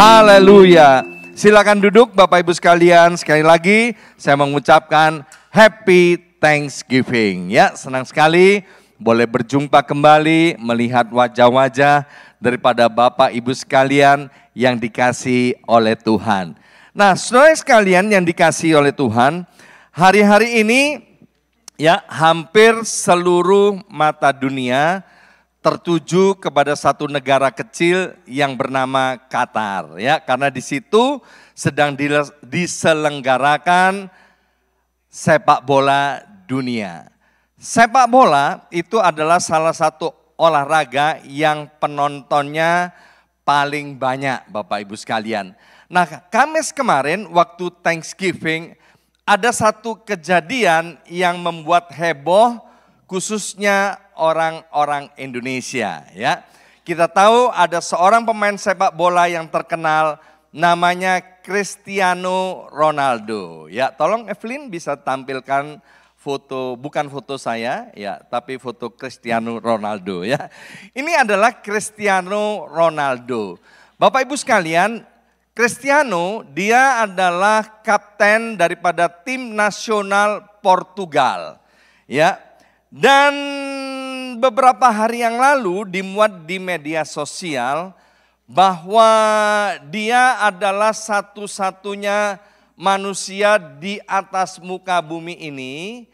Haleluya. Silakan duduk Bapak Ibu sekalian. Sekali lagi saya mengucapkan Happy Thanksgiving. Ya, senang sekali boleh berjumpa kembali melihat wajah-wajah daripada Bapak Ibu sekalian yang dikasih oleh Tuhan. Nah, saudara sekalian yang dikasih oleh Tuhan, hari-hari ini ya hampir seluruh mata dunia tertuju kepada satu negara kecil yang bernama Qatar ya karena di situ sedang diselenggarakan sepak bola dunia. Sepak bola itu adalah salah satu olahraga yang penontonnya paling banyak Bapak Ibu sekalian. Nah, Kamis kemarin waktu Thanksgiving ada satu kejadian yang membuat heboh khususnya orang-orang Indonesia ya. Kita tahu ada seorang pemain sepak bola yang terkenal namanya Cristiano Ronaldo. Ya, tolong Evelyn bisa tampilkan foto bukan foto saya ya tapi foto Cristiano Ronaldo ya. Ini adalah Cristiano Ronaldo. Bapak Ibu sekalian, Cristiano dia adalah kapten daripada tim nasional Portugal. Ya. Dan beberapa hari yang lalu dimuat di media sosial bahwa dia adalah satu-satunya manusia di atas muka bumi ini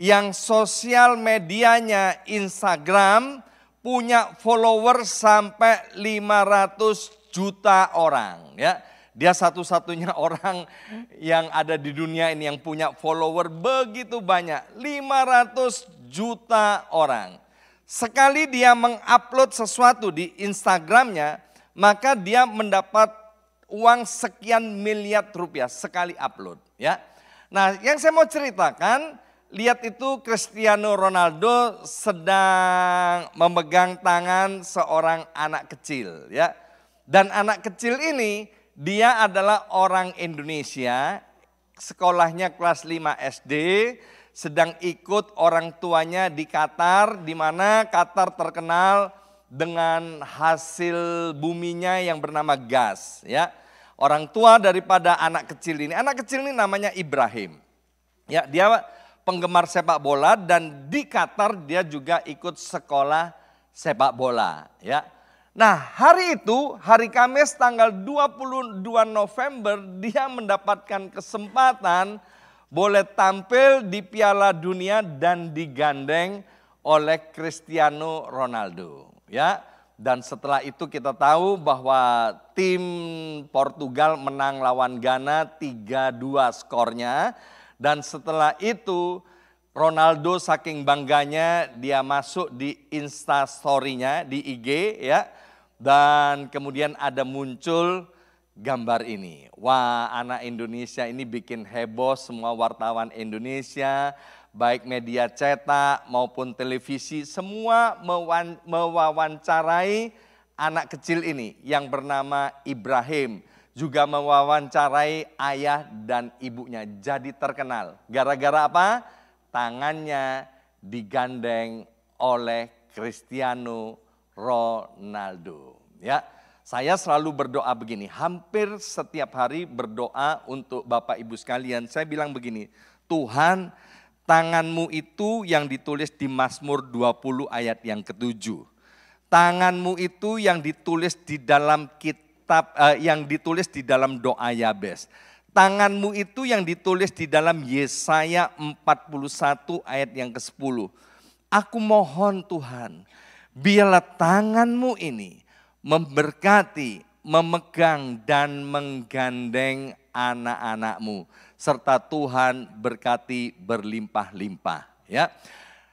yang sosial medianya Instagram punya follower sampai 500 juta orang ya. Dia satu-satunya orang yang ada di dunia ini yang punya follower begitu banyak, 500 juta orang. Sekali dia mengupload sesuatu di Instagramnya, maka dia mendapat uang sekian miliar rupiah sekali upload. Ya, nah yang saya mau ceritakan, lihat itu Cristiano Ronaldo sedang memegang tangan seorang anak kecil, ya. Dan anak kecil ini dia adalah orang Indonesia, sekolahnya kelas 5 SD, sedang ikut orang tuanya di Qatar, di mana Qatar terkenal dengan hasil buminya yang bernama gas. Ya, orang tua daripada anak kecil ini, anak kecil ini namanya Ibrahim. Ya, dia penggemar sepak bola dan di Qatar dia juga ikut sekolah sepak bola. Ya, nah hari itu hari Kamis tanggal 22 November dia mendapatkan kesempatan boleh tampil di Piala Dunia dan digandeng oleh Cristiano Ronaldo, ya. Dan setelah itu kita tahu bahwa tim Portugal menang lawan Ghana 3-2 skornya dan setelah itu Ronaldo saking bangganya dia masuk di instastory nya di IG ya. Dan kemudian ada muncul gambar ini. Wah, anak Indonesia ini bikin heboh semua wartawan Indonesia, baik media cetak maupun televisi, semua mewawancarai anak kecil ini yang bernama Ibrahim. Juga mewawancarai ayah dan ibunya, jadi terkenal. Gara-gara apa? Tangannya digandeng oleh Cristiano Ronaldo. Ya, saya selalu berdoa begini, hampir setiap hari berdoa untuk Bapak Ibu sekalian. Saya bilang begini, Tuhan tanganmu itu yang ditulis di Mazmur 20 ayat yang ketujuh. Tanganmu itu yang ditulis di dalam kitab, eh, yang ditulis di dalam doa Yabes tanganmu itu yang ditulis di dalam Yesaya 41 ayat yang ke-10. Aku mohon Tuhan, biarlah tanganmu ini memberkati, memegang dan menggandeng anak-anakmu serta Tuhan berkati berlimpah-limpah ya.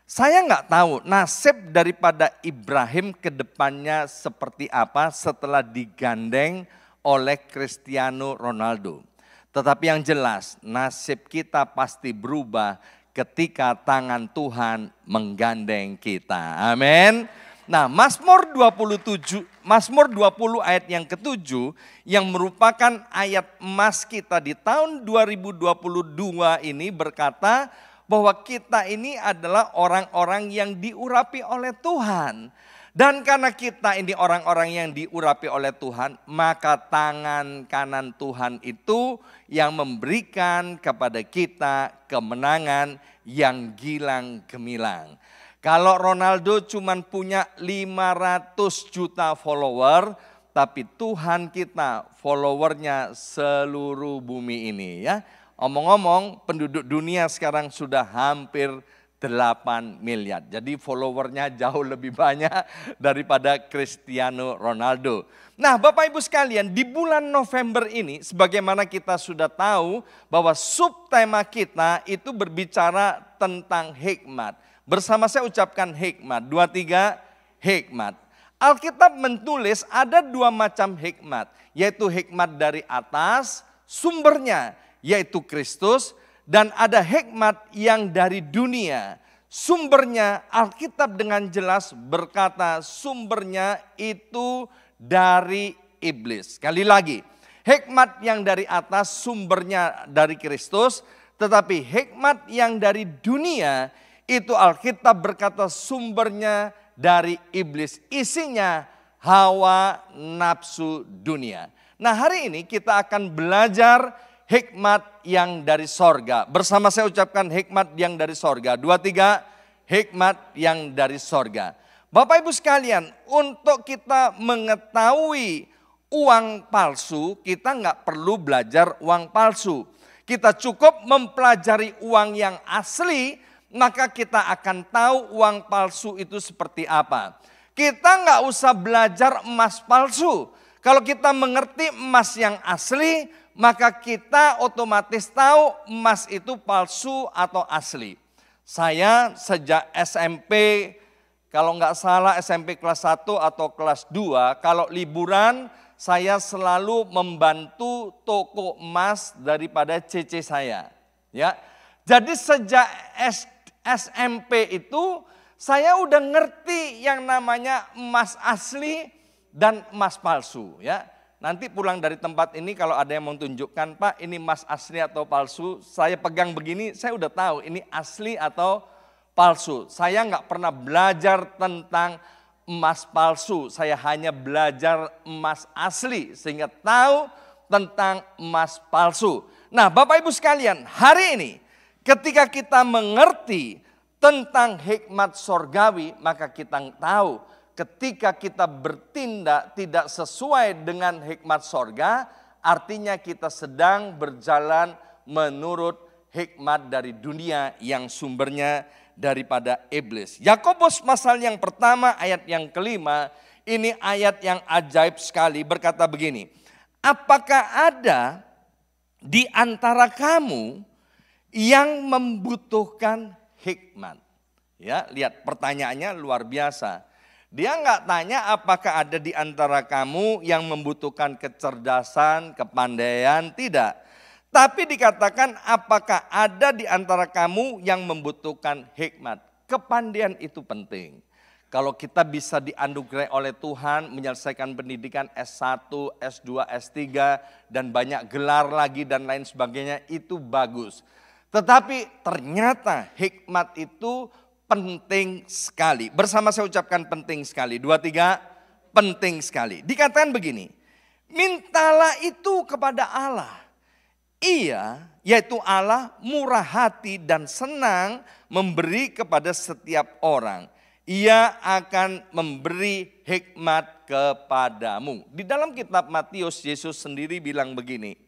Saya nggak tahu nasib daripada Ibrahim ke depannya seperti apa setelah digandeng oleh Cristiano Ronaldo. Tetapi yang jelas nasib kita pasti berubah ketika tangan Tuhan menggandeng kita. Amin. Nah, Mazmur 27 Mazmur 20 ayat yang ketujuh yang merupakan ayat emas kita di tahun 2022 ini berkata bahwa kita ini adalah orang-orang yang diurapi oleh Tuhan. Dan karena kita ini orang-orang yang diurapi oleh Tuhan, maka tangan kanan Tuhan itu yang memberikan kepada kita kemenangan yang gilang gemilang. Kalau Ronaldo cuma punya 500 juta follower, tapi Tuhan kita followernya seluruh bumi ini ya. Omong-omong penduduk dunia sekarang sudah hampir 8 miliar. Jadi followernya jauh lebih banyak daripada Cristiano Ronaldo. Nah Bapak Ibu sekalian di bulan November ini sebagaimana kita sudah tahu bahwa subtema kita itu berbicara tentang hikmat. Bersama saya ucapkan hikmat. Dua, tiga, hikmat. Alkitab menulis ada dua macam hikmat. Yaitu hikmat dari atas, sumbernya yaitu Kristus. Dan ada hikmat yang dari dunia. Sumbernya Alkitab dengan jelas berkata sumbernya itu dari iblis. Sekali lagi, hikmat yang dari atas sumbernya dari Kristus, tetapi hikmat yang dari dunia itu Alkitab berkata sumbernya dari iblis. Isinya hawa nafsu dunia. Nah hari ini kita akan belajar hikmat yang dari sorga. Bersama saya ucapkan hikmat yang dari sorga. Dua, tiga, hikmat yang dari sorga. Bapak Ibu sekalian, untuk kita mengetahui uang palsu, kita nggak perlu belajar uang palsu. Kita cukup mempelajari uang yang asli maka kita akan tahu uang palsu itu seperti apa. Kita nggak usah belajar emas palsu. Kalau kita mengerti emas yang asli, maka kita otomatis tahu emas itu palsu atau asli. Saya sejak SMP, kalau nggak salah SMP kelas 1 atau kelas 2, kalau liburan saya selalu membantu toko emas daripada CC saya. Ya, jadi sejak SD SMP itu saya udah ngerti yang namanya emas asli dan emas palsu ya. Nanti pulang dari tempat ini kalau ada yang mau tunjukkan Pak ini emas asli atau palsu, saya pegang begini saya udah tahu ini asli atau palsu. Saya nggak pernah belajar tentang emas palsu, saya hanya belajar emas asli sehingga tahu tentang emas palsu. Nah, Bapak Ibu sekalian, hari ini Ketika kita mengerti tentang hikmat sorgawi, maka kita tahu ketika kita bertindak tidak sesuai dengan hikmat sorga, artinya kita sedang berjalan menurut hikmat dari dunia yang sumbernya daripada iblis. Yakobus pasal yang pertama ayat yang kelima, ini ayat yang ajaib sekali berkata begini, Apakah ada di antara kamu yang membutuhkan hikmat. Ya, lihat pertanyaannya luar biasa. Dia nggak tanya apakah ada di antara kamu yang membutuhkan kecerdasan, kepandaian, tidak. Tapi dikatakan apakah ada di antara kamu yang membutuhkan hikmat. Kepandaian itu penting. Kalau kita bisa dianugerahi oleh Tuhan menyelesaikan pendidikan S1, S2, S3 dan banyak gelar lagi dan lain sebagainya itu bagus. Tetapi ternyata hikmat itu penting sekali. Bersama saya ucapkan penting sekali. Dua, tiga, penting sekali. Dikatakan begini, mintalah itu kepada Allah. Ia, yaitu Allah murah hati dan senang memberi kepada setiap orang. Ia akan memberi hikmat kepadamu. Di dalam kitab Matius, Yesus sendiri bilang begini,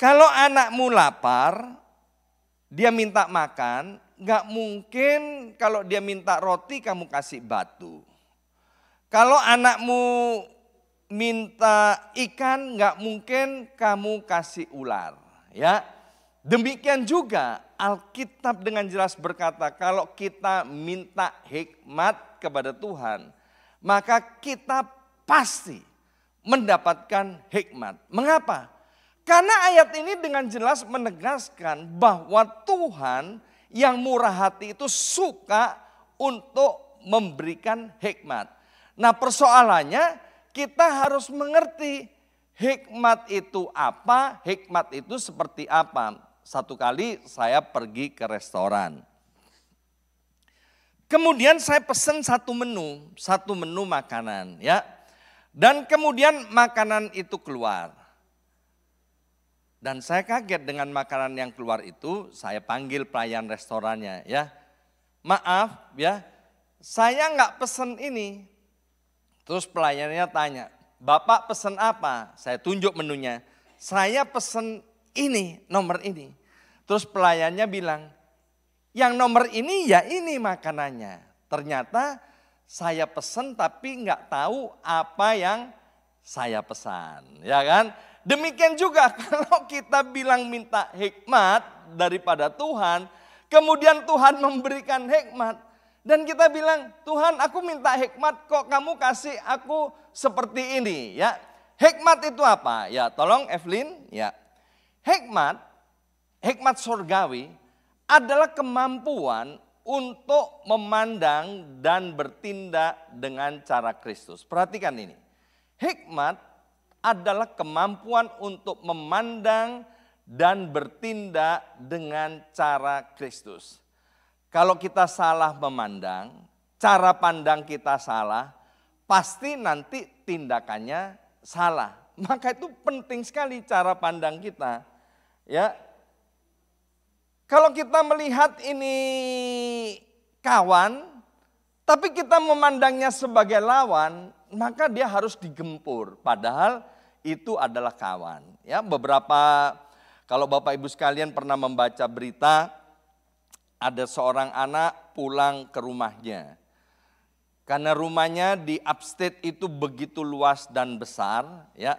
kalau anakmu lapar, dia minta makan, nggak mungkin kalau dia minta roti kamu kasih batu. Kalau anakmu minta ikan, nggak mungkin kamu kasih ular. Ya, demikian juga Alkitab dengan jelas berkata, kalau kita minta hikmat kepada Tuhan, maka kita pasti mendapatkan hikmat. Mengapa? Karena ayat ini dengan jelas menegaskan bahwa Tuhan yang murah hati itu suka untuk memberikan hikmat. Nah persoalannya kita harus mengerti hikmat itu apa, hikmat itu seperti apa. Satu kali saya pergi ke restoran. Kemudian saya pesan satu menu, satu menu makanan ya. Dan kemudian makanan itu keluar. Dan saya kaget dengan makanan yang keluar itu, saya panggil pelayan restorannya ya. Maaf ya, saya nggak pesen ini. Terus pelayannya tanya, Bapak pesen apa? Saya tunjuk menunya. Saya pesen ini, nomor ini. Terus pelayannya bilang, yang nomor ini ya ini makanannya. Ternyata saya pesen tapi nggak tahu apa yang saya pesan, ya kan? Demikian juga kalau kita bilang minta hikmat daripada Tuhan, kemudian Tuhan memberikan hikmat dan kita bilang, "Tuhan, aku minta hikmat kok kamu kasih aku seperti ini." Ya. Hikmat itu apa? Ya, tolong Evelyn, ya. Hikmat hikmat surgawi adalah kemampuan untuk memandang dan bertindak dengan cara Kristus. Perhatikan ini. Hikmat adalah kemampuan untuk memandang dan bertindak dengan cara Kristus. Kalau kita salah memandang, cara pandang kita salah, pasti nanti tindakannya salah. Maka itu penting sekali cara pandang kita. Ya. Kalau kita melihat ini kawan, tapi kita memandangnya sebagai lawan, maka dia harus digempur. Padahal itu adalah kawan. Ya, beberapa kalau Bapak Ibu sekalian pernah membaca berita ada seorang anak pulang ke rumahnya. Karena rumahnya di upstate itu begitu luas dan besar, ya.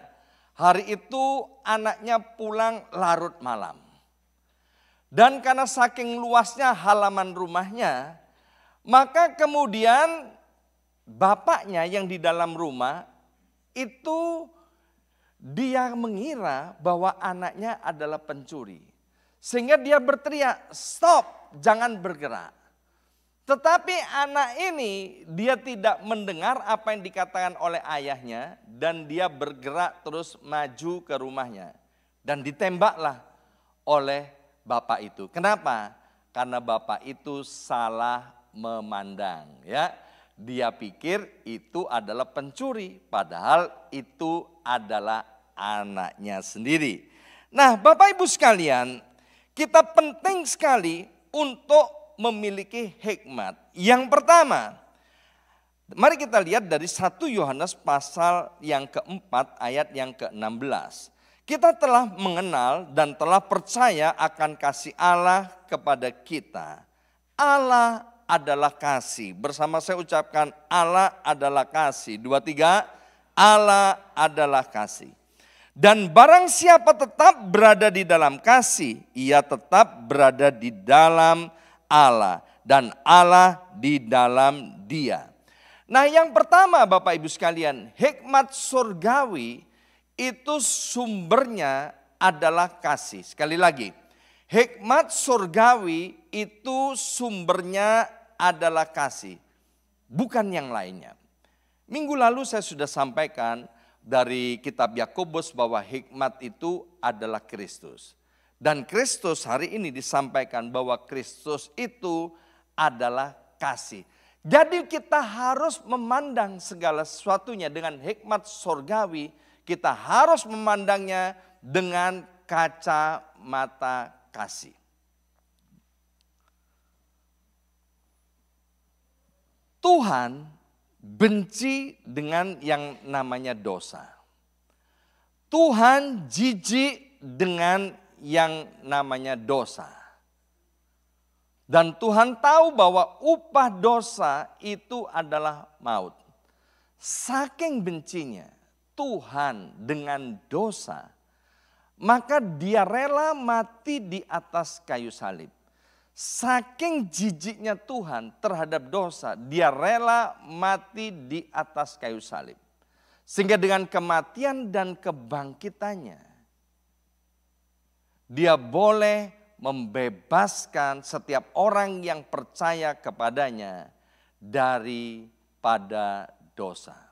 Hari itu anaknya pulang larut malam. Dan karena saking luasnya halaman rumahnya, maka kemudian bapaknya yang di dalam rumah itu dia mengira bahwa anaknya adalah pencuri. Sehingga dia berteriak, stop, jangan bergerak. Tetapi anak ini dia tidak mendengar apa yang dikatakan oleh ayahnya dan dia bergerak terus maju ke rumahnya. Dan ditembaklah oleh bapak itu. Kenapa? Karena bapak itu salah memandang ya. Dia pikir itu adalah pencuri padahal itu adalah anaknya sendiri. Nah, Bapak Ibu sekalian, kita penting sekali untuk memiliki hikmat. Yang pertama, mari kita lihat dari 1 Yohanes pasal yang keempat ayat yang ke-16. Kita telah mengenal dan telah percaya akan kasih Allah kepada kita. Allah adalah kasih. Bersama saya ucapkan Allah adalah kasih. Dua, tiga. Allah adalah kasih. Dan barang siapa tetap berada di dalam kasih, ia tetap berada di dalam Allah dan Allah di dalam dia. Nah, yang pertama Bapak Ibu sekalian, hikmat surgawi itu sumbernya adalah kasih. Sekali lagi, hikmat surgawi itu sumbernya adalah kasih, bukan yang lainnya. Minggu lalu saya sudah sampaikan dari kitab Yakobus bahwa hikmat itu adalah Kristus. Dan Kristus hari ini disampaikan bahwa Kristus itu adalah kasih. Jadi kita harus memandang segala sesuatunya dengan hikmat sorgawi. Kita harus memandangnya dengan kaca mata kasih. Tuhan benci dengan yang namanya dosa. Tuhan jijik dengan yang namanya dosa. Dan Tuhan tahu bahwa upah dosa itu adalah maut. Saking bencinya Tuhan dengan dosa, maka dia rela mati di atas kayu salib. Saking jijiknya Tuhan terhadap dosa, dia rela mati di atas kayu salib. Sehingga dengan kematian dan kebangkitannya, dia boleh membebaskan setiap orang yang percaya kepadanya daripada dosa.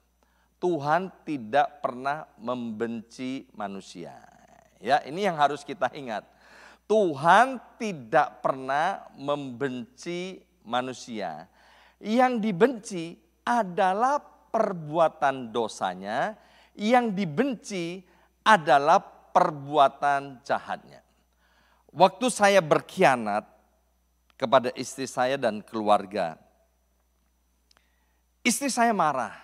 Tuhan tidak pernah membenci manusia. Ya, ini yang harus kita ingat Tuhan tidak pernah membenci manusia. Yang dibenci adalah perbuatan dosanya, yang dibenci adalah perbuatan jahatnya. Waktu saya berkhianat kepada istri saya dan keluarga, istri saya marah,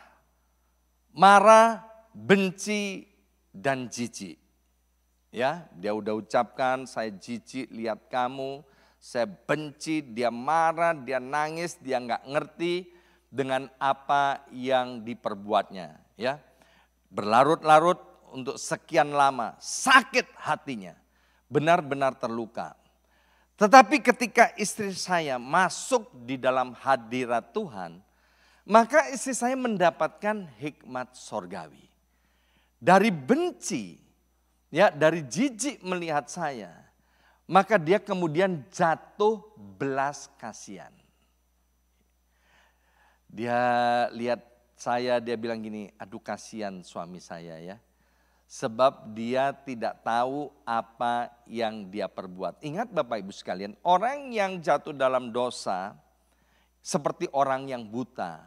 marah, benci, dan jijik. Ya, dia udah ucapkan, saya jijik lihat kamu, saya benci, dia marah, dia nangis, dia nggak ngerti dengan apa yang diperbuatnya. Ya, berlarut-larut untuk sekian lama, sakit hatinya, benar-benar terluka. Tetapi ketika istri saya masuk di dalam hadirat Tuhan, maka istri saya mendapatkan hikmat sorgawi. Dari benci ya dari jijik melihat saya, maka dia kemudian jatuh belas kasihan. Dia lihat saya, dia bilang gini, aduh kasihan suami saya ya. Sebab dia tidak tahu apa yang dia perbuat. Ingat Bapak Ibu sekalian, orang yang jatuh dalam dosa seperti orang yang buta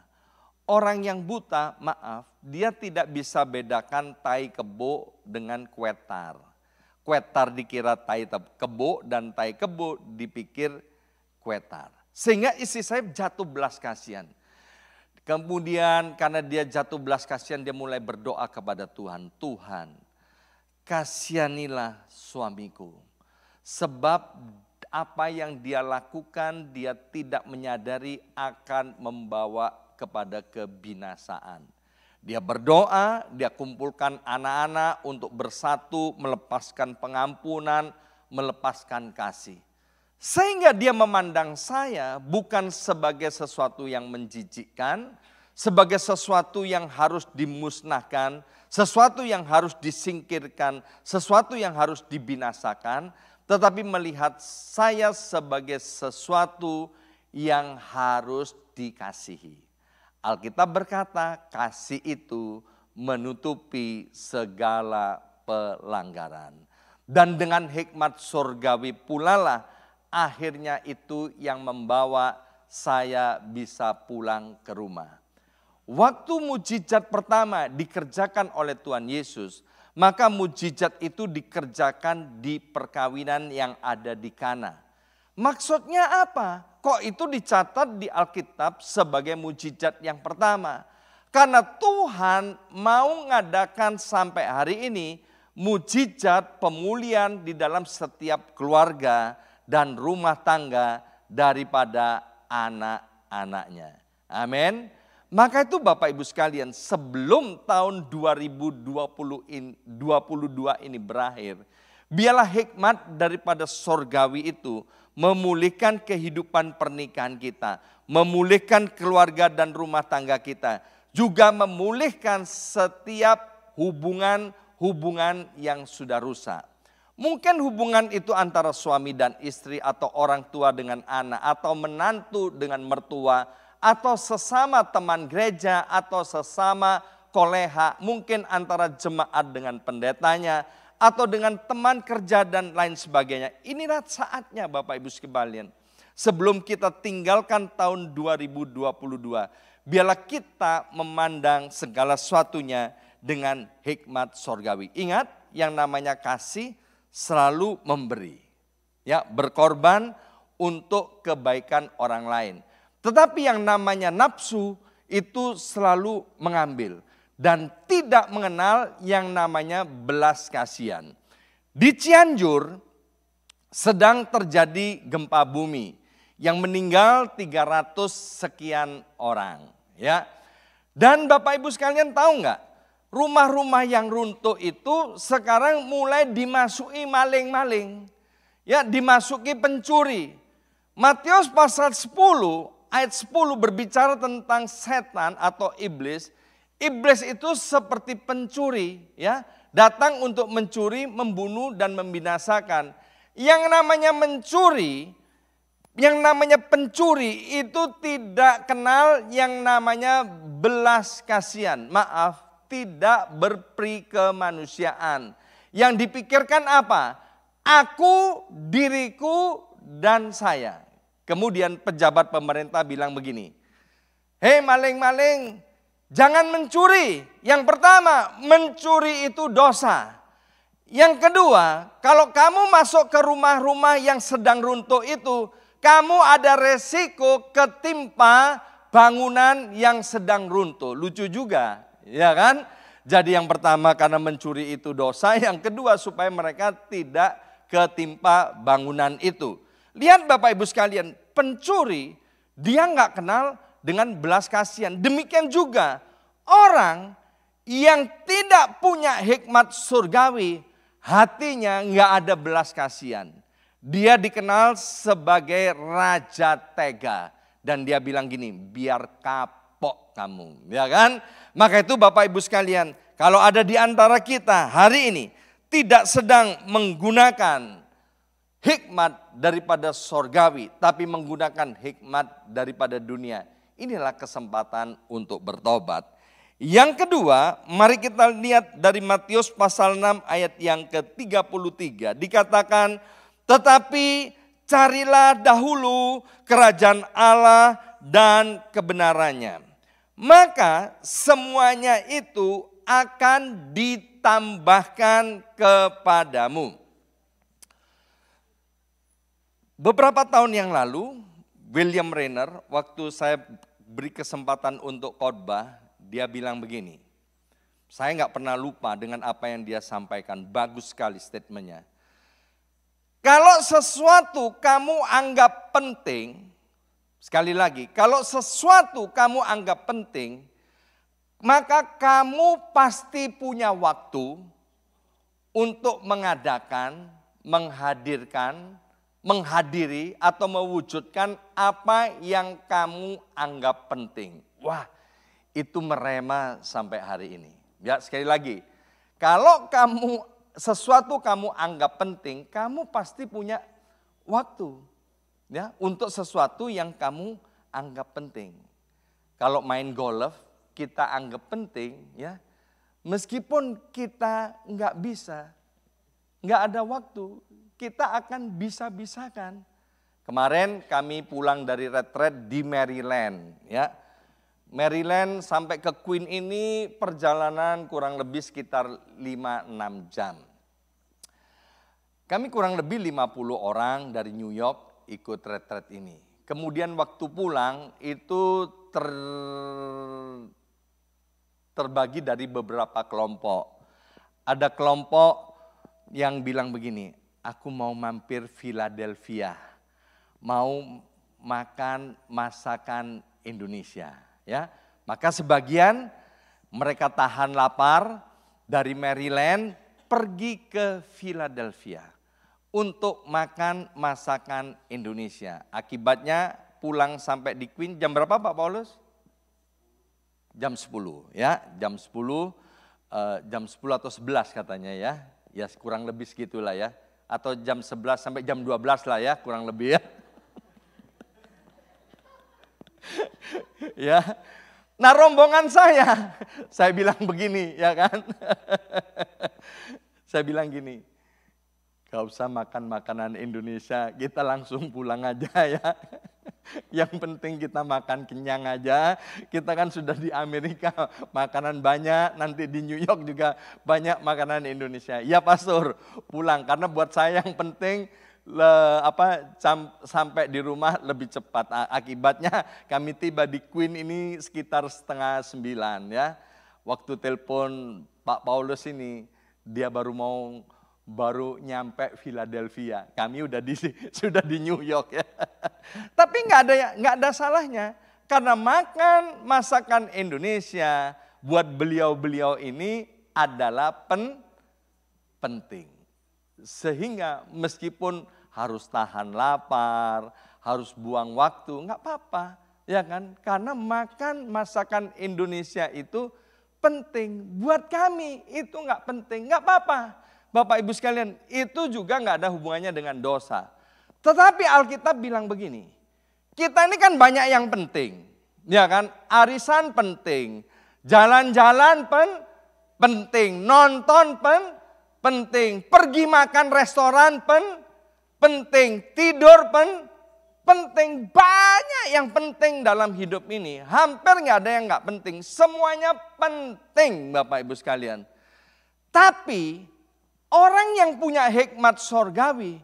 Orang yang buta, maaf, dia tidak bisa bedakan tai kebo dengan kwetar. Kwetar dikira tai kebo dan tai kebo dipikir kwetar. Sehingga istri saya jatuh belas kasihan. Kemudian karena dia jatuh belas kasihan dia mulai berdoa kepada Tuhan. Tuhan kasihanilah suamiku. Sebab apa yang dia lakukan dia tidak menyadari akan membawa kepada kebinasaan. Dia berdoa, dia kumpulkan anak-anak untuk bersatu, melepaskan pengampunan, melepaskan kasih. Sehingga dia memandang saya bukan sebagai sesuatu yang menjijikkan, sebagai sesuatu yang harus dimusnahkan, sesuatu yang harus disingkirkan, sesuatu yang harus dibinasakan, tetapi melihat saya sebagai sesuatu yang harus dikasihi. Alkitab berkata, kasih itu menutupi segala pelanggaran. Dan dengan hikmat surgawi pulalah akhirnya itu yang membawa saya bisa pulang ke rumah. Waktu mujizat pertama dikerjakan oleh Tuhan Yesus, maka mujizat itu dikerjakan di perkawinan yang ada di Kana Maksudnya apa? Kok itu dicatat di Alkitab sebagai mujizat yang pertama? Karena Tuhan mau ngadakan sampai hari ini mujizat pemulihan di dalam setiap keluarga dan rumah tangga daripada anak-anaknya. Amin. Maka itu Bapak Ibu sekalian sebelum tahun 2020 in, 2022 ini berakhir. Biarlah hikmat daripada sorgawi itu memulihkan kehidupan pernikahan kita, memulihkan keluarga dan rumah tangga kita, juga memulihkan setiap hubungan-hubungan yang sudah rusak. Mungkin hubungan itu antara suami dan istri atau orang tua dengan anak atau menantu dengan mertua atau sesama teman gereja atau sesama koleha, mungkin antara jemaat dengan pendetanya atau dengan teman kerja dan lain sebagainya. Inilah saatnya Bapak Ibu sekalian. Sebelum kita tinggalkan tahun 2022, biarlah kita memandang segala sesuatunya dengan hikmat sorgawi. Ingat yang namanya kasih selalu memberi. Ya, berkorban untuk kebaikan orang lain. Tetapi yang namanya nafsu itu selalu mengambil dan tidak mengenal yang namanya belas kasihan. Di Cianjur sedang terjadi gempa bumi yang meninggal 300 sekian orang, ya. Dan Bapak Ibu sekalian tahu nggak? Rumah-rumah yang runtuh itu sekarang mulai dimasuki maling-maling. Ya, dimasuki pencuri. Matius pasal 10 ayat 10 berbicara tentang setan atau iblis Iblis itu seperti pencuri ya, datang untuk mencuri, membunuh dan membinasakan. Yang namanya mencuri, yang namanya pencuri itu tidak kenal yang namanya belas kasihan. Maaf, tidak berperi kemanusiaan. Yang dipikirkan apa? Aku, diriku, dan saya. Kemudian pejabat pemerintah bilang begini, Hei maling-maling, Jangan mencuri. Yang pertama, mencuri itu dosa. Yang kedua, kalau kamu masuk ke rumah-rumah yang sedang runtuh itu, kamu ada resiko ketimpa bangunan yang sedang runtuh. Lucu juga, ya kan? Jadi yang pertama karena mencuri itu dosa, yang kedua supaya mereka tidak ketimpa bangunan itu. Lihat Bapak Ibu sekalian, pencuri dia nggak kenal dengan belas kasihan. Demikian juga orang yang tidak punya hikmat surgawi, hatinya nggak ada belas kasihan. Dia dikenal sebagai raja tega dan dia bilang gini, biar kapok kamu, ya kan? Maka itu Bapak Ibu sekalian, kalau ada di antara kita hari ini tidak sedang menggunakan hikmat daripada surgawi, tapi menggunakan hikmat daripada dunia Inilah kesempatan untuk bertobat. Yang kedua, mari kita lihat dari Matius pasal 6 ayat yang ke-33. Dikatakan, tetapi carilah dahulu kerajaan Allah dan kebenarannya. Maka semuanya itu akan ditambahkan kepadamu. Beberapa tahun yang lalu, William Rainer, waktu saya beri kesempatan untuk khotbah, dia bilang begini, saya nggak pernah lupa dengan apa yang dia sampaikan. Bagus sekali statementnya. Kalau sesuatu kamu anggap penting, sekali lagi, kalau sesuatu kamu anggap penting, maka kamu pasti punya waktu untuk mengadakan, menghadirkan, menghadiri atau mewujudkan apa yang kamu anggap penting. Wah, itu merema sampai hari ini. Ya, sekali lagi. Kalau kamu sesuatu kamu anggap penting, kamu pasti punya waktu ya untuk sesuatu yang kamu anggap penting. Kalau main golf kita anggap penting ya. Meskipun kita nggak bisa, nggak ada waktu, kita akan bisa-bisakan. Kemarin kami pulang dari retret di Maryland, ya. Maryland sampai ke Queen ini perjalanan kurang lebih sekitar 5-6 jam. Kami kurang lebih 50 orang dari New York ikut retret ini. Kemudian waktu pulang itu ter, terbagi dari beberapa kelompok. Ada kelompok yang bilang begini, aku mau mampir Philadelphia, mau makan masakan Indonesia, ya. Maka sebagian mereka tahan lapar dari Maryland pergi ke Philadelphia untuk makan masakan Indonesia. Akibatnya pulang sampai di Queen jam berapa Pak Paulus? Jam 10 ya, jam 10 uh, eh, jam 10 atau 11 katanya ya. Ya kurang lebih segitulah ya atau jam 11 sampai jam 12 lah ya kurang lebih ya. ya. Nah rombongan saya, saya bilang begini ya kan. saya bilang gini, Gak usah makan makanan Indonesia, kita langsung pulang aja ya. Yang penting kita makan kenyang aja. Kita kan sudah di Amerika, makanan banyak, nanti di New York juga banyak makanan Indonesia. Ya pastor, pulang karena buat saya yang penting le, apa cam, sampai di rumah lebih cepat. Akibatnya kami tiba di Queen ini sekitar setengah sembilan ya. Waktu telepon Pak Paulus ini, dia baru mau baru nyampe Philadelphia. Kami udah di sudah di New York ya. Tapi nggak ada ya, nggak ada salahnya karena makan masakan Indonesia buat beliau-beliau ini adalah pen, penting. Sehingga meskipun harus tahan lapar, harus buang waktu, nggak apa-apa. Ya kan? Karena makan masakan Indonesia itu penting. Buat kami itu nggak penting, nggak apa-apa Bapak Ibu sekalian, itu juga nggak ada hubungannya dengan dosa. Tetapi Alkitab bilang begini, kita ini kan banyak yang penting. Ya kan, arisan penting, jalan-jalan pen, penting, nonton pen, penting, pergi makan restoran pen, penting, tidur pen, penting. Banyak yang penting dalam hidup ini. Hampir nggak ada yang nggak penting. Semuanya penting Bapak Ibu sekalian. Tapi Orang yang punya hikmat sorgawi,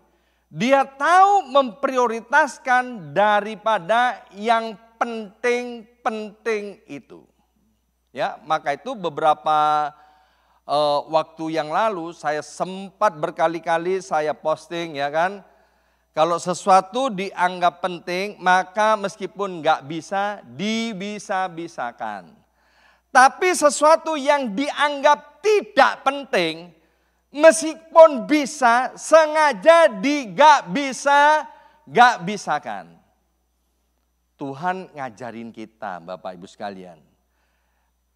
dia tahu memprioritaskan daripada yang penting-penting itu. Ya, maka itu beberapa uh, waktu yang lalu saya sempat berkali-kali saya posting ya kan. Kalau sesuatu dianggap penting, maka meskipun nggak bisa, dibisa-bisakan. Tapi sesuatu yang dianggap tidak penting, meskipun bisa sengaja di gak bisa gak bisakan. Tuhan ngajarin kita Bapak Ibu sekalian.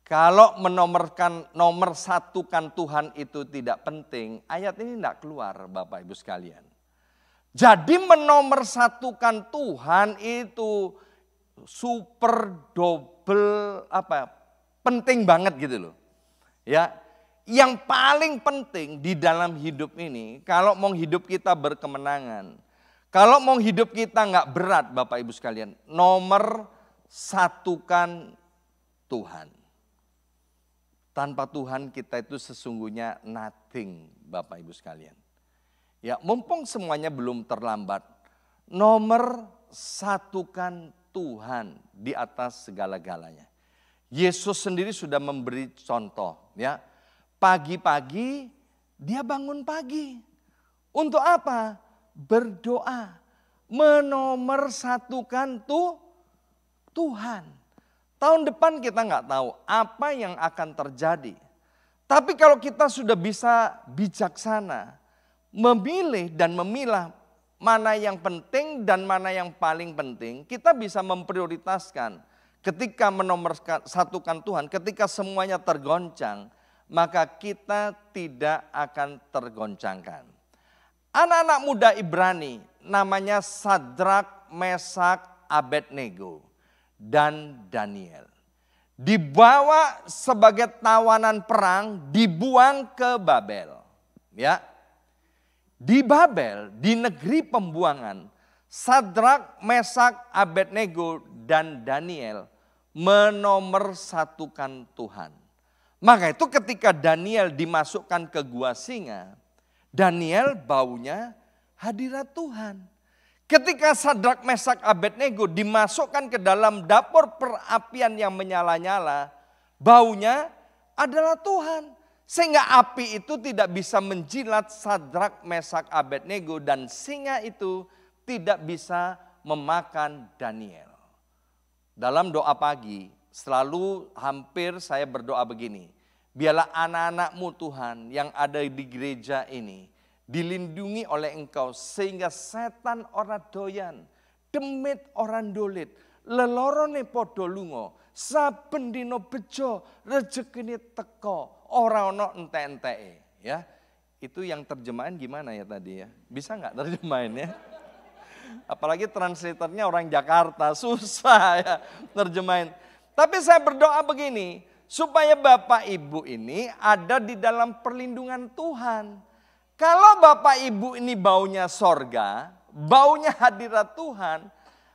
Kalau menomorkan nomor satukan Tuhan itu tidak penting, ayat ini tidak keluar Bapak Ibu sekalian. Jadi menomor satukan Tuhan itu super double apa penting banget gitu loh. Ya, yang paling penting di dalam hidup ini, kalau mau hidup kita berkemenangan, kalau mau hidup kita nggak berat Bapak Ibu sekalian, nomor satukan Tuhan. Tanpa Tuhan kita itu sesungguhnya nothing Bapak Ibu sekalian. Ya mumpung semuanya belum terlambat, nomor satukan Tuhan di atas segala-galanya. Yesus sendiri sudah memberi contoh ya. Pagi-pagi dia bangun pagi. Untuk apa? Berdoa. Menomorsatukan tuh Tuhan. Tahun depan kita nggak tahu apa yang akan terjadi. Tapi kalau kita sudah bisa bijaksana, memilih dan memilah mana yang penting dan mana yang paling penting, kita bisa memprioritaskan ketika menomorsatukan Tuhan, ketika semuanya tergoncang, maka kita tidak akan tergoncangkan. Anak-anak muda Ibrani namanya Sadrak, Mesak, Abednego dan Daniel. Dibawa sebagai tawanan perang, dibuang ke Babel. Ya. Di Babel, di negeri pembuangan, Sadrak, Mesak, Abednego dan Daniel menomorsatukan Tuhan. Maka itu ketika Daniel dimasukkan ke gua singa, Daniel baunya hadirat Tuhan. Ketika Sadrak Mesak Abednego dimasukkan ke dalam dapur perapian yang menyala-nyala, baunya adalah Tuhan. Sehingga api itu tidak bisa menjilat Sadrak Mesak Abednego dan singa itu tidak bisa memakan Daniel. Dalam doa pagi, selalu hampir saya berdoa begini. Biarlah anak-anakmu Tuhan yang ada di gereja ini dilindungi oleh engkau sehingga setan orang doyan, demit orang dolit, lelorone podo lungo, saben dino bejo, rejekini teko, ora ono ente ya. Itu yang terjemahan gimana ya tadi ya? Bisa nggak ya, Apalagi translatornya orang Jakarta, susah ya terjemahin tapi saya berdoa begini, supaya Bapak Ibu ini ada di dalam perlindungan Tuhan. Kalau Bapak Ibu ini baunya sorga, baunya hadirat Tuhan,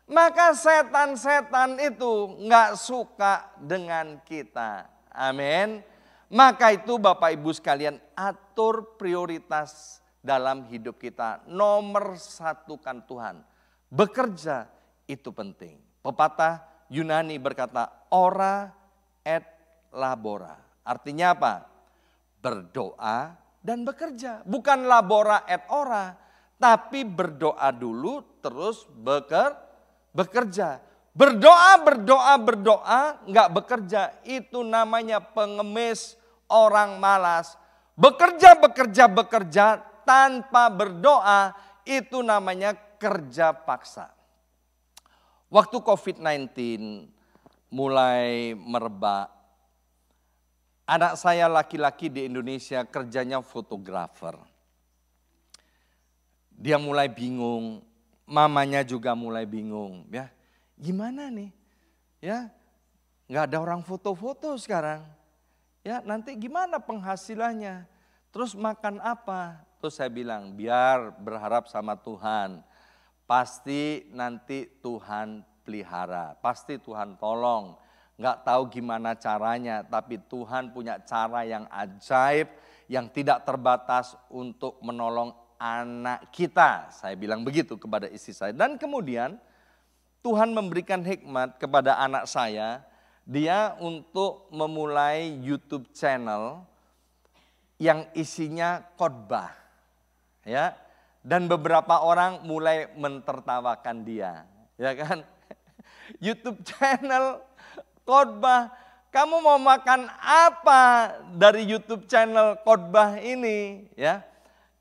maka setan-setan itu nggak suka dengan kita. Amin. Maka itu Bapak Ibu sekalian atur prioritas dalam hidup kita. Nomor satukan Tuhan. Bekerja itu penting. Pepatah Yunani berkata ora et labora. Artinya apa? Berdoa dan bekerja. Bukan labora et ora, tapi berdoa dulu terus beker, bekerja. Berdoa, berdoa, berdoa, nggak bekerja. Itu namanya pengemis orang malas. Bekerja, bekerja, bekerja tanpa berdoa itu namanya kerja paksa. Waktu COVID-19 mulai merebak, anak saya laki-laki di Indonesia kerjanya fotografer. Dia mulai bingung, mamanya juga mulai bingung, ya. Gimana nih? Ya, nggak ada orang foto-foto sekarang. Ya, nanti gimana penghasilannya? Terus makan apa? Terus saya bilang, biar berharap sama Tuhan. Pasti nanti Tuhan pelihara, pasti Tuhan tolong. Nggak tahu gimana caranya, tapi Tuhan punya cara yang ajaib, yang tidak terbatas untuk menolong anak kita. Saya bilang begitu kepada istri saya. Dan kemudian Tuhan memberikan hikmat kepada anak saya, dia untuk memulai YouTube channel yang isinya khotbah. Ya, dan beberapa orang mulai mentertawakan dia, ya kan? YouTube channel khotbah, kamu mau makan apa dari YouTube channel khotbah ini, ya?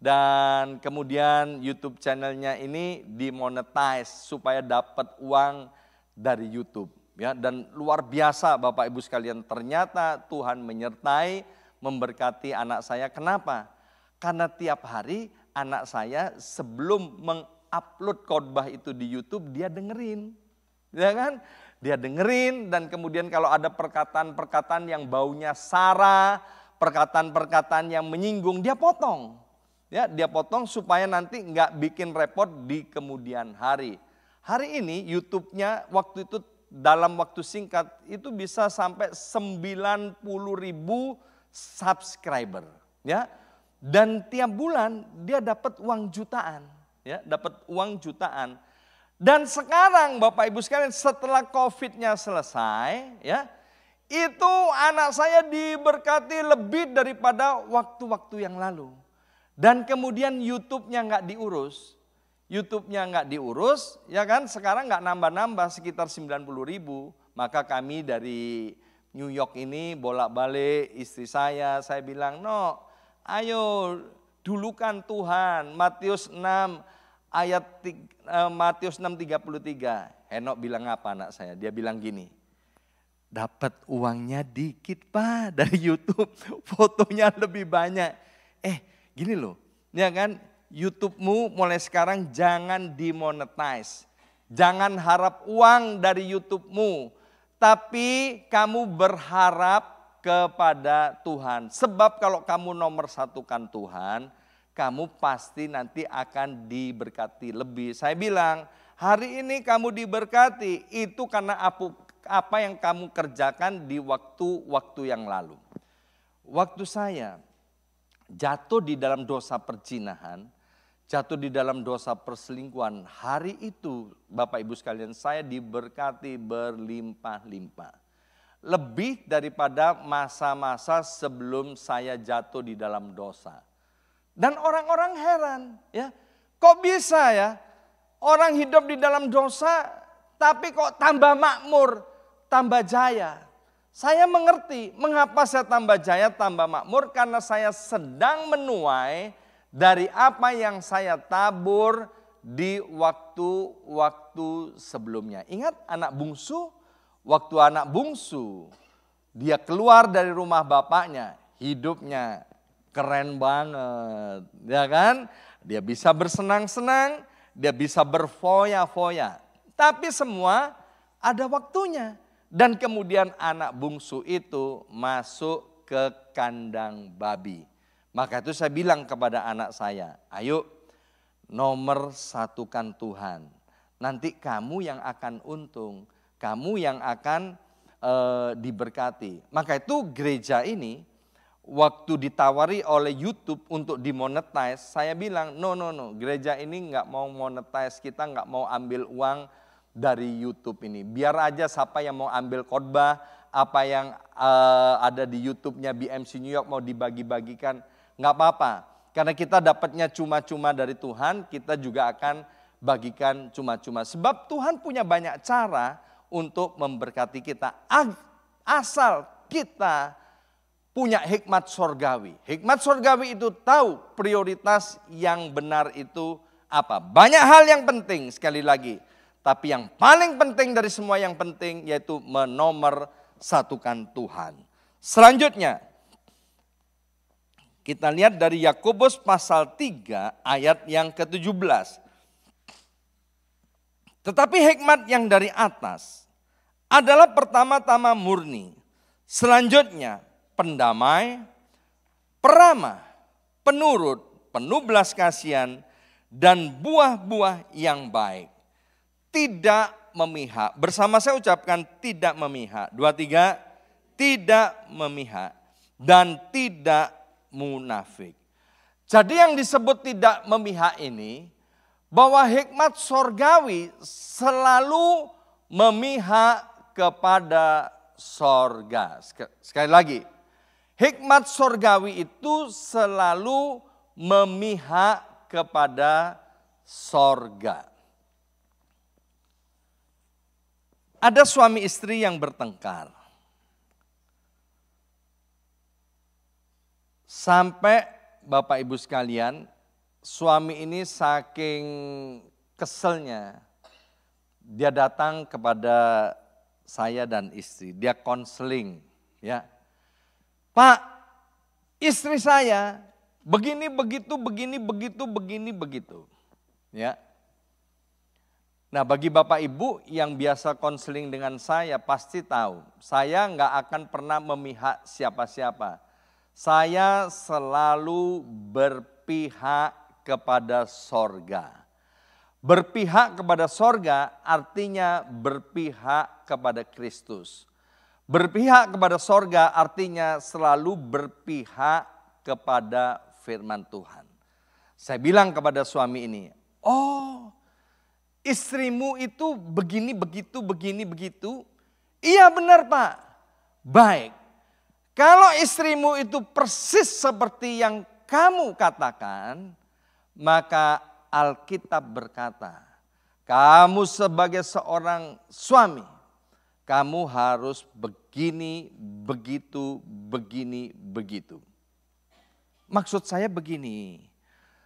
Dan kemudian YouTube channelnya ini dimonetize supaya dapat uang dari YouTube ya dan luar biasa Bapak Ibu sekalian ternyata Tuhan menyertai memberkati anak saya kenapa karena tiap hari anak saya sebelum mengupload khotbah itu di YouTube dia dengerin. Ya kan? Dia dengerin dan kemudian kalau ada perkataan-perkataan yang baunya sara, perkataan-perkataan yang menyinggung dia potong. Ya, dia potong supaya nanti nggak bikin repot di kemudian hari. Hari ini YouTube-nya waktu itu dalam waktu singkat itu bisa sampai 90 subscriber. Ya, dan tiap bulan dia dapat uang jutaan, ya, dapat uang jutaan. Dan sekarang Bapak Ibu sekalian setelah Covid-nya selesai, ya, itu anak saya diberkati lebih daripada waktu-waktu yang lalu. Dan kemudian YouTube-nya nggak diurus, YouTube-nya nggak diurus, ya kan? Sekarang nggak nambah-nambah sekitar 90 ribu. Maka kami dari New York ini bolak-balik istri saya, saya bilang, no, Ayo dulukan Tuhan. Matius 6 ayat eh, Matius 6:33. Henok bilang apa anak saya? Dia bilang gini. Dapat uangnya dikit Pak dari YouTube. Fotonya lebih banyak. Eh, gini loh. Ya kan? YouTube-mu mulai sekarang jangan dimonetize. Jangan harap uang dari YouTube-mu, tapi kamu berharap kepada Tuhan. Sebab kalau kamu nomor satukan Tuhan, kamu pasti nanti akan diberkati lebih. Saya bilang, hari ini kamu diberkati itu karena apa apa yang kamu kerjakan di waktu-waktu yang lalu. Waktu saya jatuh di dalam dosa perzinahan jatuh di dalam dosa perselingkuhan, hari itu Bapak Ibu sekalian saya diberkati berlimpah-limpah lebih daripada masa-masa sebelum saya jatuh di dalam dosa. Dan orang-orang heran, ya, kok bisa ya orang hidup di dalam dosa tapi kok tambah makmur, tambah jaya. Saya mengerti mengapa saya tambah jaya, tambah makmur karena saya sedang menuai dari apa yang saya tabur di waktu-waktu sebelumnya. Ingat anak bungsu Waktu anak bungsu, dia keluar dari rumah bapaknya, hidupnya keren banget, ya kan? Dia bisa bersenang-senang, dia bisa berfoya-foya. Tapi semua ada waktunya. Dan kemudian anak bungsu itu masuk ke kandang babi. Maka itu saya bilang kepada anak saya, ayo nomor satukan Tuhan. Nanti kamu yang akan untung kamu yang akan e, diberkati. Maka itu gereja ini waktu ditawari oleh YouTube untuk dimonetize, saya bilang no no no, gereja ini nggak mau monetize, kita nggak mau ambil uang dari YouTube ini. Biar aja siapa yang mau ambil khotbah, apa yang e, ada di YouTube-nya BMC New York mau dibagi-bagikan, nggak apa-apa. Karena kita dapatnya cuma-cuma dari Tuhan, kita juga akan bagikan cuma-cuma. Sebab Tuhan punya banyak cara untuk memberkati kita. Asal kita punya hikmat sorgawi. Hikmat sorgawi itu tahu prioritas yang benar itu apa. Banyak hal yang penting sekali lagi. Tapi yang paling penting dari semua yang penting yaitu menomor satukan Tuhan. Selanjutnya, kita lihat dari Yakobus pasal 3 ayat yang ke-17. Tetapi hikmat yang dari atas adalah pertama-tama murni. Selanjutnya pendamai, peramah, penurut, penuh belas kasihan, dan buah-buah yang baik. Tidak memihak. Bersama saya ucapkan tidak memihak. Dua, tiga. Tidak memihak. Dan tidak munafik. Jadi yang disebut tidak memihak ini, bahwa hikmat sorgawi selalu memihak kepada sorga. Sekali lagi, hikmat sorgawi itu selalu memihak kepada sorga. Ada suami istri yang bertengkar. Sampai Bapak Ibu sekalian, suami ini saking keselnya, dia datang kepada saya dan istri. Dia konseling, ya. Pak, istri saya begini begitu begini begitu begini begitu. Ya. Nah, bagi Bapak Ibu yang biasa konseling dengan saya pasti tahu, saya nggak akan pernah memihak siapa-siapa. Saya selalu berpihak kepada sorga. Berpihak kepada sorga artinya berpihak kepada Kristus. Berpihak kepada sorga artinya selalu berpihak kepada firman Tuhan. Saya bilang kepada suami ini, oh istrimu itu begini, begitu, begini, begitu. Iya benar pak, baik. Kalau istrimu itu persis seperti yang kamu katakan, maka Alkitab berkata, kamu sebagai seorang suami, kamu harus begini, begitu, begini, begitu. Maksud saya begini,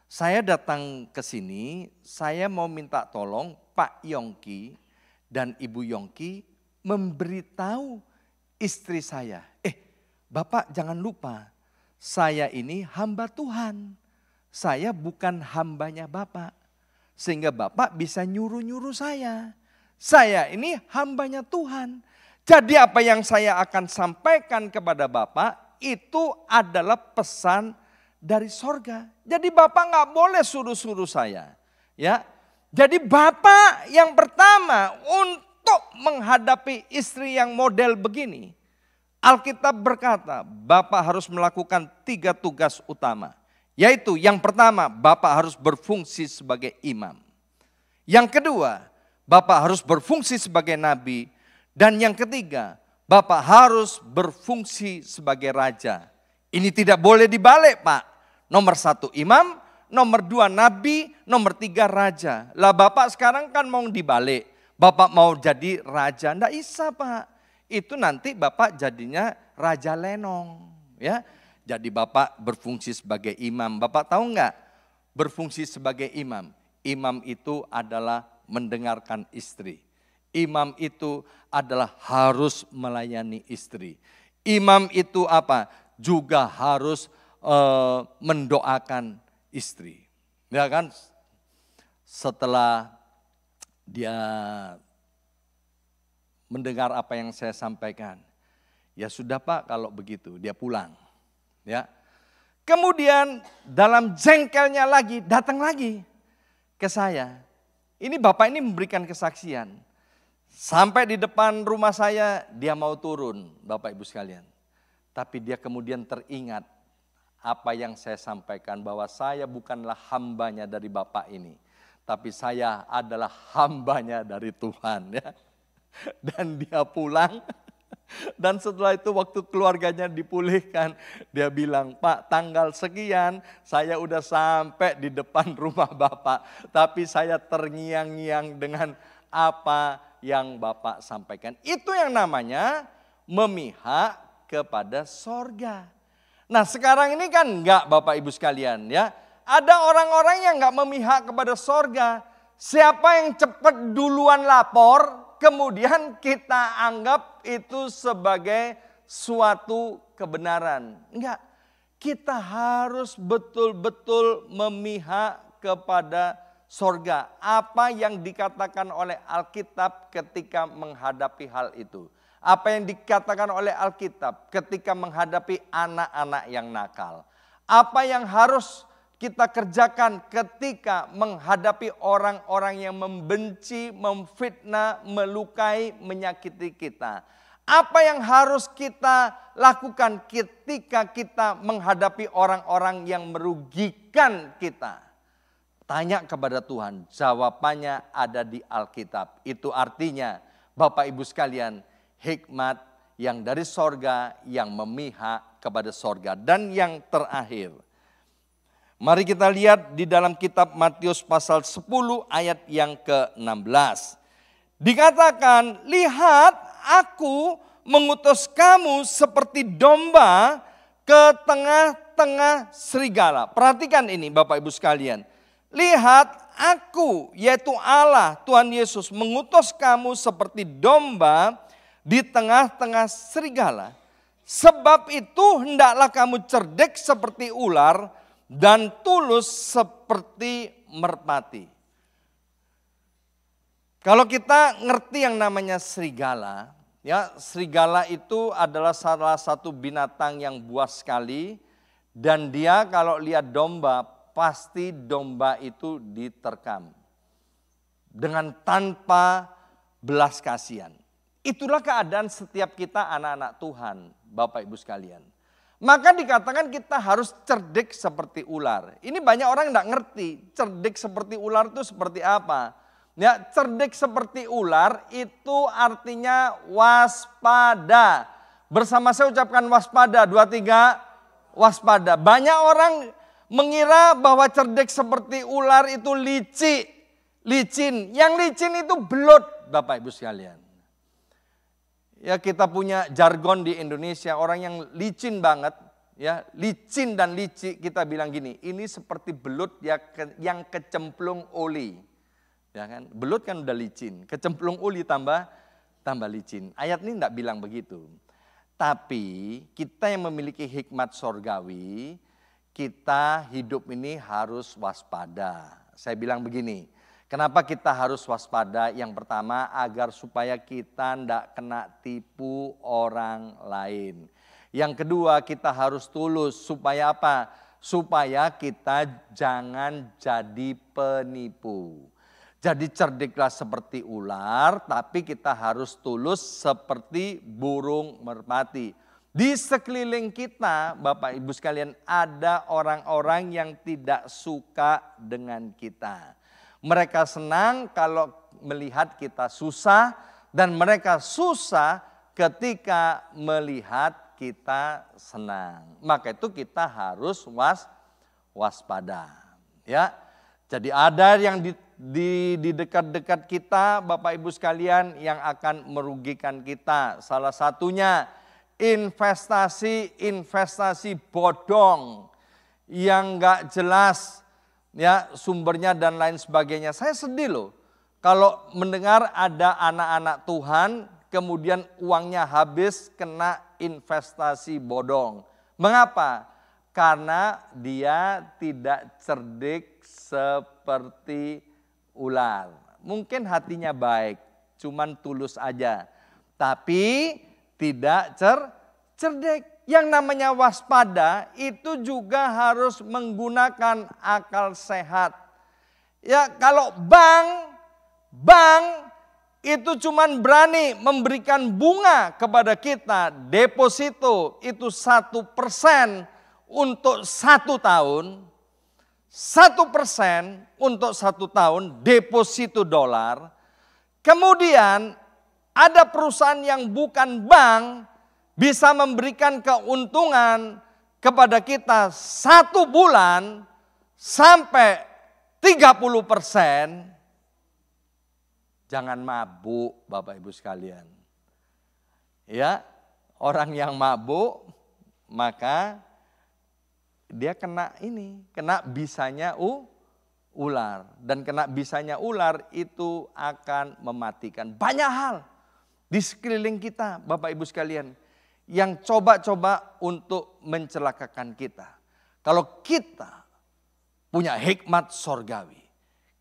saya datang ke sini, saya mau minta tolong Pak Yongki dan Ibu Yongki memberitahu istri saya, eh Bapak jangan lupa, saya ini hamba Tuhan saya bukan hambanya Bapak. Sehingga Bapak bisa nyuruh-nyuruh saya. Saya ini hambanya Tuhan. Jadi apa yang saya akan sampaikan kepada Bapak itu adalah pesan dari sorga. Jadi Bapak nggak boleh suruh-suruh saya. ya. Jadi Bapak yang pertama untuk menghadapi istri yang model begini. Alkitab berkata Bapak harus melakukan tiga tugas utama. Yaitu yang pertama, Bapak harus berfungsi sebagai imam. Yang kedua, Bapak harus berfungsi sebagai nabi. Dan yang ketiga, Bapak harus berfungsi sebagai raja. Ini tidak boleh dibalik Pak. Nomor satu imam, nomor dua nabi, nomor tiga raja. Lah Bapak sekarang kan mau dibalik. Bapak mau jadi raja, ndak bisa Pak. Itu nanti Bapak jadinya Raja Lenong. ya jadi Bapak berfungsi sebagai imam. Bapak tahu enggak Berfungsi sebagai imam. Imam itu adalah mendengarkan istri. Imam itu adalah harus melayani istri. Imam itu apa? Juga harus uh, mendoakan istri. Ya kan? Setelah dia mendengar apa yang saya sampaikan. Ya sudah Pak kalau begitu, dia pulang. Ya. Kemudian dalam jengkelnya lagi datang lagi ke saya. Ini bapak ini memberikan kesaksian. Sampai di depan rumah saya dia mau turun, Bapak Ibu sekalian. Tapi dia kemudian teringat apa yang saya sampaikan bahwa saya bukanlah hambanya dari Bapak ini, tapi saya adalah hambanya dari Tuhan ya. Dan dia pulang Dan setelah itu waktu keluarganya dipulihkan, dia bilang, Pak tanggal sekian saya udah sampai di depan rumah Bapak. Tapi saya terngiang-ngiang dengan apa yang Bapak sampaikan. Itu yang namanya memihak kepada sorga. Nah sekarang ini kan enggak Bapak Ibu sekalian ya. Ada orang-orang yang enggak memihak kepada sorga. Siapa yang cepat duluan lapor, kemudian kita anggap itu sebagai suatu kebenaran. Enggak, kita harus betul-betul memihak kepada sorga. Apa yang dikatakan oleh Alkitab ketika menghadapi hal itu. Apa yang dikatakan oleh Alkitab ketika menghadapi anak-anak yang nakal. Apa yang harus kita kerjakan ketika menghadapi orang-orang yang membenci, memfitnah, melukai, menyakiti kita. Apa yang harus kita lakukan ketika kita menghadapi orang-orang yang merugikan kita? Tanya kepada Tuhan, jawabannya ada di Alkitab. Itu artinya, Bapak Ibu sekalian, hikmat yang dari sorga yang memihak kepada sorga. Dan yang terakhir, Mari kita lihat di dalam kitab Matius pasal 10 ayat yang ke-16. Dikatakan, lihat aku mengutus kamu seperti domba ke tengah-tengah serigala. Perhatikan ini Bapak Ibu sekalian. Lihat aku yaitu Allah Tuhan Yesus mengutus kamu seperti domba di tengah-tengah serigala. Sebab itu hendaklah kamu cerdik seperti ular dan tulus seperti merpati. Kalau kita ngerti yang namanya serigala, ya serigala itu adalah salah satu binatang yang buas sekali dan dia kalau lihat domba pasti domba itu diterkam dengan tanpa belas kasihan. Itulah keadaan setiap kita anak-anak Tuhan, Bapak Ibu sekalian. Maka dikatakan kita harus cerdik seperti ular. Ini banyak orang tidak ngerti cerdik seperti ular itu seperti apa. Ya, cerdik seperti ular itu artinya waspada. Bersama saya ucapkan waspada, dua tiga waspada. Banyak orang mengira bahwa cerdik seperti ular itu licik, licin. Yang licin itu belut Bapak Ibu sekalian ya kita punya jargon di Indonesia orang yang licin banget ya licin dan licik kita bilang gini ini seperti belut ya yang kecemplung oli ya kan belut kan udah licin kecemplung oli tambah tambah licin ayat ini tidak bilang begitu tapi kita yang memiliki hikmat sorgawi kita hidup ini harus waspada saya bilang begini Kenapa kita harus waspada? Yang pertama agar supaya kita tidak kena tipu orang lain. Yang kedua kita harus tulus supaya apa? Supaya kita jangan jadi penipu. Jadi cerdiklah seperti ular, tapi kita harus tulus seperti burung merpati. Di sekeliling kita, Bapak Ibu sekalian, ada orang-orang yang tidak suka dengan kita. Mereka senang kalau melihat kita susah dan mereka susah ketika melihat kita senang. Maka itu kita harus was waspada. Ya. Jadi ada yang di di di dekat-dekat kita Bapak Ibu sekalian yang akan merugikan kita. Salah satunya investasi-investasi bodong yang nggak jelas ya sumbernya dan lain sebagainya. Saya sedih loh kalau mendengar ada anak-anak Tuhan kemudian uangnya habis kena investasi bodong. Mengapa? Karena dia tidak cerdik seperti ular. Mungkin hatinya baik, cuman tulus aja. Tapi tidak cer cerdik yang namanya waspada itu juga harus menggunakan akal sehat. Ya, kalau bank, bank itu cuma berani memberikan bunga kepada kita deposito itu satu persen untuk satu tahun, satu persen untuk satu tahun deposito dolar. Kemudian ada perusahaan yang bukan bank bisa memberikan keuntungan kepada kita satu bulan sampai 30 persen, jangan mabuk Bapak Ibu sekalian. Ya, orang yang mabuk maka dia kena ini, kena bisanya u ular dan kena bisanya ular itu akan mematikan banyak hal di sekeliling kita Bapak Ibu sekalian yang coba-coba untuk mencelakakan kita. Kalau kita punya hikmat sorgawi,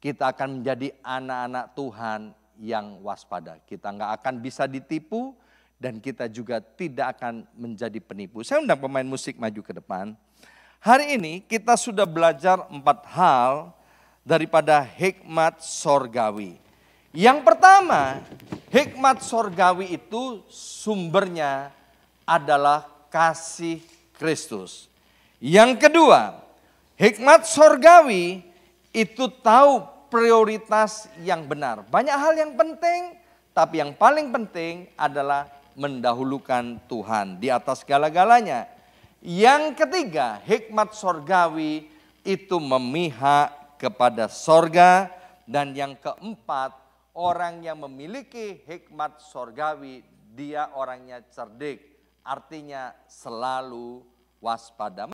kita akan menjadi anak-anak Tuhan yang waspada. Kita nggak akan bisa ditipu dan kita juga tidak akan menjadi penipu. Saya undang pemain musik maju ke depan. Hari ini kita sudah belajar empat hal daripada hikmat sorgawi. Yang pertama, hikmat sorgawi itu sumbernya adalah kasih Kristus. Yang kedua, hikmat sorgawi itu tahu prioritas yang benar. Banyak hal yang penting, tapi yang paling penting adalah mendahulukan Tuhan di atas segala-galanya. Yang ketiga, hikmat sorgawi itu memihak kepada sorga. Dan yang keempat, orang yang memiliki hikmat sorgawi, dia orangnya cerdik Artinya selalu waspada.